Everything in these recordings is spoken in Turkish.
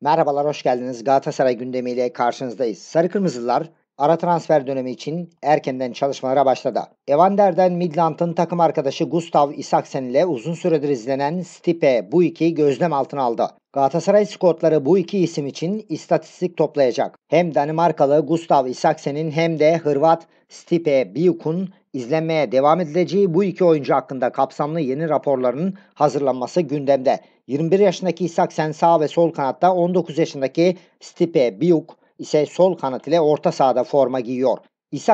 Merhabalar, hoş geldiniz. Galatasaray gündemiyle karşınızdayız. Sarı Kırmızılar ara transfer dönemi için erkenden çalışmalara başladı. Evander'den Midland'ın takım arkadaşı Gustav Isaksen ile uzun süredir izlenen Stipe bu ikiyi gözlem altına aldı. Galatasaray skotları bu iki isim için istatistik toplayacak. Hem Danimarkalı Gustav Isaksen'in hem de Hırvat Stipe Biuk'un izlenmeye devam edileceği bu iki oyuncu hakkında kapsamlı yeni raporların hazırlanması gündemde. 21 yaşındaki İshaksen sağ ve sol kanatta, 19 yaşındaki Stipe Biuk ise sol kanat ile orta sahada forma giyiyor.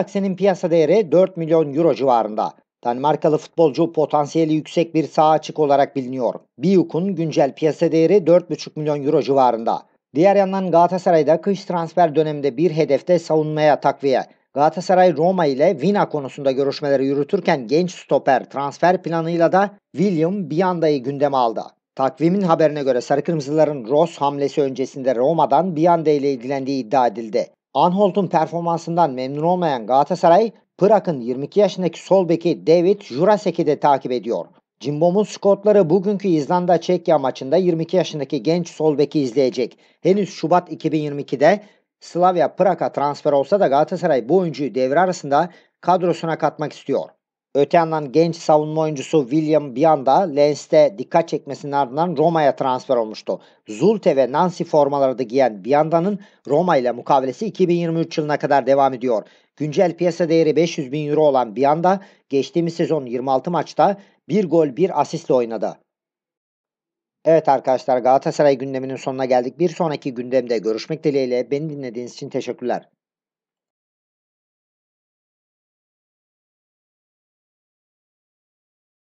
senin piyasa değeri 4 milyon euro civarında. Danimarkalı futbolcu potansiyeli yüksek bir sağ açık olarak biliniyor. Biuk'un güncel piyasa değeri 4,5 milyon euro civarında. Diğer yandan Galatasaray'da kış transfer döneminde bir hedefte savunmaya takviye. Galatasaray Roma ile Vina konusunda görüşmeleri yürütürken genç stoper transfer planıyla da William Bianda'yı gündeme aldı. Takvimin haberine göre Sarı Kırmızıların Ross hamlesi öncesinde Roma'dan Bianda ile ilgilendiği iddia edildi. Anholt'un performansından memnun olmayan Galatasaray, Pırak'ın 22 yaşındaki sol beki David Jurasek'i de takip ediyor. Cimbom'un skotları bugünkü İzlanda-Çekya maçında 22 yaşındaki genç sol beki izleyecek. Henüz Şubat 2022'de Slavia Prag'a transfer olsa da Galatasaray bu oyuncuyu devre arasında kadrosuna katmak istiyor. Öte yandan genç savunma oyuncusu William bir anda Lens'te dikkat çekmesinin ardından Roma'ya transfer olmuştu. Zulte ve Nancy formaları da giyen Bianda'nın Roma ile mukavelesi 2023 yılına kadar devam ediyor. Güncel piyasa değeri 500 bin euro olan Bianda geçtiğimiz sezon 26 maçta 1 gol 1 asistle oynadı. Evet arkadaşlar Galatasaray gündeminin sonuna geldik. Bir sonraki gündemde görüşmek dileğiyle. Beni dinlediğiniz için teşekkürler.